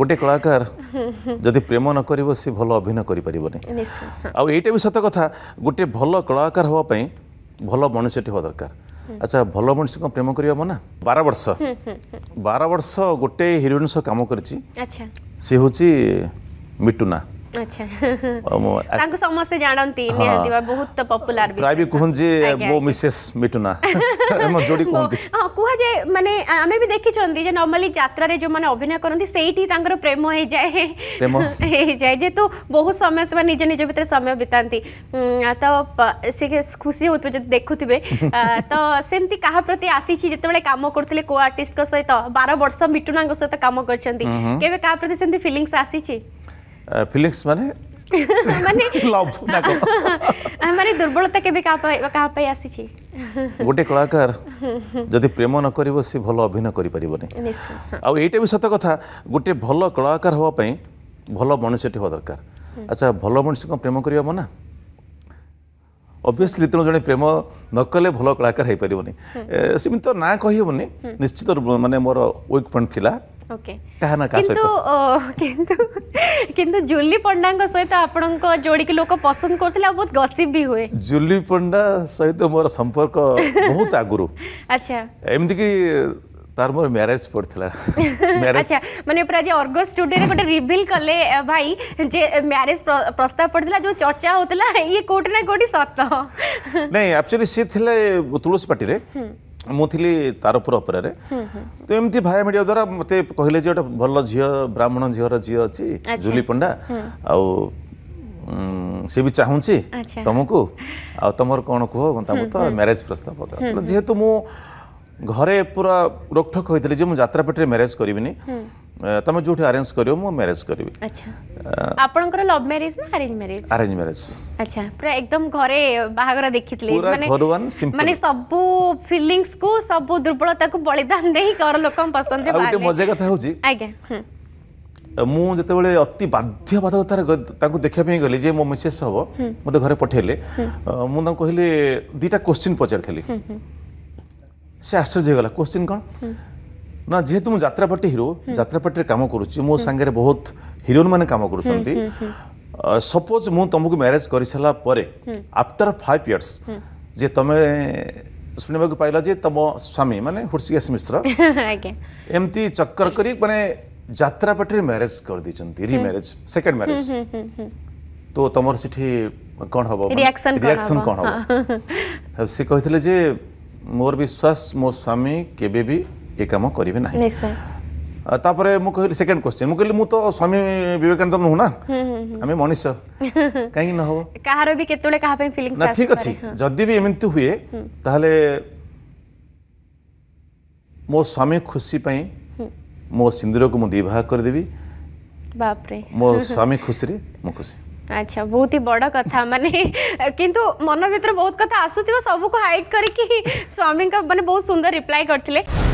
ଗୋଟେ କଳାକାର ଯଦି ପ୍ରେମ ନ କରିବ ସେ ଭଲ ଅଭିନୟ କରିପାରିବନି ଆଉ ଏଇଟା ବି ସତ କଥା ଗୋଟେ ଭଲ କଳାକାର ହେବା ପାଇଁ ଭଲ ମଣିଷଟି ହେବା ଦରକାର ଆଚ୍ଛା ଭଲ ମଣିଷଙ୍କ ପ୍ରେମ କରିବା ମନା ବାର ବର୍ଷ ବାର ବର୍ଷ ଗୋଟେ ହିରୋଇନ୍ ସହ କାମ କରିଛି ସେ ହେଉଛି ମିଟୁନା ଆଚ୍ଛା ତାଙ୍କୁ ସମସ୍ତେ ଜାଣନ୍ତି ନିହାତି ବା ବହୁତ ପପୁଲାର ପ୍ରାୟ ବି କୁହନ୍ତି ଯେ ମୋ ମିସେସ୍ ମିଟୁନା ମୋ ଯୋଡ଼ି କୁହନ୍ତି ହଁ କୁହାଯାଏ ମାନେ ଆମେ ବି ଦେଖିଛନ୍ତି ଯେ ନର୍ମାଲି ଯାତ୍ରାରେ ଯେଉଁମାନେ ଅଭିନୟ କରନ୍ତି ସେଇଠି ତାଙ୍କର ପ୍ରେମ ହେଇଯାଏ ହେଇଯାଏ ଯେହେତୁ ବହୁତ ସମୟ ସେମାନେ ନିଜ ନିଜ ଭିତରେ ସମୟ ବିତାନ୍ତି ତ ସେ ଖୁସି ହେଉଥିବେ ଯଦି ଦେଖୁଥିବେ ତ ସେମିତି କାହା ପ୍ରତି ଆସିଛି ଯେତେବେଳେ କାମ କରୁଥିଲେ କୋଉ ଆର୍ଟିଷ୍ଟଙ୍କ ସହିତ ବାର ବର୍ଷ ମିଟୁନାଙ୍କ ସହିତ କାମ କରିଛନ୍ତି କେବେ କାହା ପ୍ରତି ସେମିତି ଫିଲିଙ୍ଗସ୍ ଆସିଛି ଫିଲିଙ୍ଗସ୍ ମାନେ ମାନେ ଲଭ୍ ନା କ'ଣ ମାନେ ଦୁର୍ବଳତା କେବେ କାହା ପାଇଁ ଆସିଛି ଗୋଟେ କଳାକାର ଯଦି ପ୍ରେମ ନ କରିବ ସେ ଭଲ ଅଭିନୟ କରିପାରିବନି ଆଉ ଏଇଟା ବି ସତ କଥା ଗୋଟେ ଭଲ କଳାକାର ହେବା ପାଇଁ ଭଲ ମଣିଷଟି ହେବା ଦରକାର ଆଚ୍ଛା ଭଲ ମଣିଷକୁ ପ୍ରେମ କରିବା ମନା ଅବଭିୟସ୍ଲି ତେଣୁ ଜଣେ ପ୍ରେମ ନ କଲେ ଭଲ କଳାକାର ହେଇପାରିବନି ସେମିତି ତ ନାଁ କହିହେବନି ନିଶ୍ଚିତ ମାନେ ମୋର ୱିକ୍ ପଏଣ୍ଟ ଥିଲା ଓକେ କାହା ନା କାହା ସହିତ କିନ୍ତୁ କିନ୍ତୁ ଜୁଲି ପଣ୍ଡାଙ୍କ ସହିତ ଆପଣଙ୍କ ଯୋଡ଼ିକି ଲୋକ ପସନ୍ଦ କରୁଥିଲେ ଆଉ ବହୁତ ଗସିପ ବି ହୁଏ ଜୁଲି ପଣ୍ଡା ସହିତ ମୋର ସମ୍ପର୍କ ବହୁତ ଆଗରୁ ଆଚ୍ଛା ଏମିତିକି ତାର ମୋର ମ୍ୟାରେଜ ପଡ଼ିଥିଲା ଆଚ୍ଛା ମାନେ ପୁରା ଯେ ଅର୍ଗ ଷ୍ଟୁଡ଼ିଓରେ ଗୋଟେ ରିଭିଲ୍ କଲେ ଭାଇ ଯେ ମ୍ୟାରେଜ ପ୍ରସ୍ତାବ ପଡ଼ିଥିଲା ଯେଉଁ ଚର୍ଚ୍ଚା ହେଉଥିଲା ଇଏ କୋଉଠି ନା କୋଉଠି ସତ ନାଇଁ ଆକ୍ଚୁଆଲି ସିଏ ଥିଲେ ତୁଳସୀ ପାର୍ଟିରେ ମୁଁ ଥିଲି ତାରପୁର ଅପରାରେ ତ ଏମିତି ଭାୟା ମିଡ଼ିଆ ଦ୍ୱାରା ମୋତେ କହିଲେ ଯେ ଗୋଟେ ଭଲ ଝିଅ ବ୍ରାହ୍ମଣ ଝିଅର ଝିଅ ଅଛି ଜୁଲି ପଣ୍ଡା ଆଉ ସେ ବି ଚାହୁଁଛି ତମକୁ ଆଉ ତମର କ'ଣ କୁହ ତାଙ୍କୁ ତ ମ୍ୟାରେଜ୍ ପ୍ରସ୍ତାବ ଯେହେତୁ ମୁଁ ଘରେ ପୁରା ରୋକଠୋକ ହୋଇଥିଲି ଯେ ମୁଁ ଯାତ୍ରାପେଟରେ ମ୍ୟାରେଜ୍ କରିବିନି ତମେ ଯୋଉଠି ଆରେଞ୍ଜ କରିବ ମୁଁ ମ୍ୟାରେଜ କରିବି ଆଚ୍ଛା ଆପଣଙ୍କର ଲଭ ମ୍ୟାରେଜ ନା ଆରେଞ୍ଜ ମ୍ୟାରେଜ ଆରେଞ୍ଜ ମ୍ୟାରେଜ ଆଚ୍ଛା ପୁରା ଏକଦମ ଘରେ ବାହାଘର ଦେଖିଥିଲେ ମାନେ ମାନେ ସବୁ ଫିଲିଂସ୍ କୁ ସବୁ ଦୁର୍ବଳତାକୁ ବଳିଦାନ ଦେଇ ଘର ଲୋକଙ୍କ ପସନ୍ଦରେ ଗୋଟେ ମଜା କଥା ହଉଛି ଆଜ୍ଞା ମୁଁ ଯେତେବେଳେ ଅତି ବାଧ୍ୟବାଧକତାରେ ତାଙ୍କୁ ଦେଖିବା ପାଇଁ ଗଲି ଯେ ମୋ ମିସେସ୍ ହେବ ମୋତେ ଘରେ ପଠାଇଲେ ମୁଁ ତାଙ୍କୁ କହିଲି ଦୁଇଟା କୋଶ୍ଚିନ୍ ପଚାରିଥିଲି ସେ ଆଶ୍ଚର୍ଯ୍ୟ ହେଇଗଲା କୋଶ୍ଚିନ୍ କ'ଣ ନା ଯେହେତୁ ମୁଁ ଯାତ୍ରାପାର୍ଟି ହିରୋ ଯାତ୍ରାପାର୍ଟିରେ କାମ କରୁଛି ମୋ ସାଙ୍ଗରେ ବହୁତ ହିରୋଇନ୍ ମାନେ କାମ କରୁଛନ୍ତି ସପୋଜ ମୁଁ ତୁମକୁ ମ୍ୟାରେଜ୍ କରିସାରିଲା ପରେ ଆଫ୍ଟର ଫାଇଭ୍ ଇୟର୍ସ ଯେ ତୁମେ ଶୁଣିବାକୁ ପାଇଲା ଯେ ତୁମ ସ୍ୱାମୀ ମାନେ ହୃଷିକେଶ ମିଶ୍ର ଏମିତି ଚକ୍କର କରି ମାନେ ଯାତ୍ରାପାର୍ଟିରେ ମ୍ୟାରେଜ୍ କରିଦେଇଛନ୍ତି ରିମ୍ୟାରେଜ୍ ସେକେଣ୍ଡ ମ୍ୟାରେଜ୍ ତ ତୁମର ସେଠି କ'ଣ ହେବ ରିଆକ୍ସନ୍ କ'ଣ ହେବ ସେ କହିଥିଲେ ଯେ ମୋର ବିଶ୍ୱାସ ମୋ ସ୍ୱାମୀ କେବେ ବି ଏ କାମ କରିବେ ନାହିଁ ତାପରେ ମୁଁ କହିଲି ସେକେଣ୍ଡ କ୍ୱେଶ୍ଚିନ୍ ମୁଁ କହିଲି ମୁଁ ତ ସ୍ୱାମୀ ବିବେକାନନ୍ଦ ନୁହଁ ନା ଆମେ ମଣିଷ କାହିଁକି ନ ହବ କାହାର ବି କେତେବେଳେ କାହା ପାଇଁ ଫିଲିଂ ନା ଠିକ ଅଛି ଯଦି ବି ଏମିତି ହୁଏ ତାହେଲେ ମୋ ସ୍ୱାମୀ ଖୁସି ପାଇଁ ମୋ ସିନ୍ଦୁରକୁ ମୁଁ ଦୁଇ ଭାଗ କରିଦେବି ବାପରେ ମୋ ସ୍ୱାମୀ ଖୁସିରେ ମୁଁ ଖୁସି আচ্ছা বহুত হি বড় কথা মানে কিন্তু মন ভিতরে বহুত কথা আসুথিব সবুকু হাইড করিকি স্বামীঙ্ক মানে বহুত সুন্দর রিপ্লাই করলে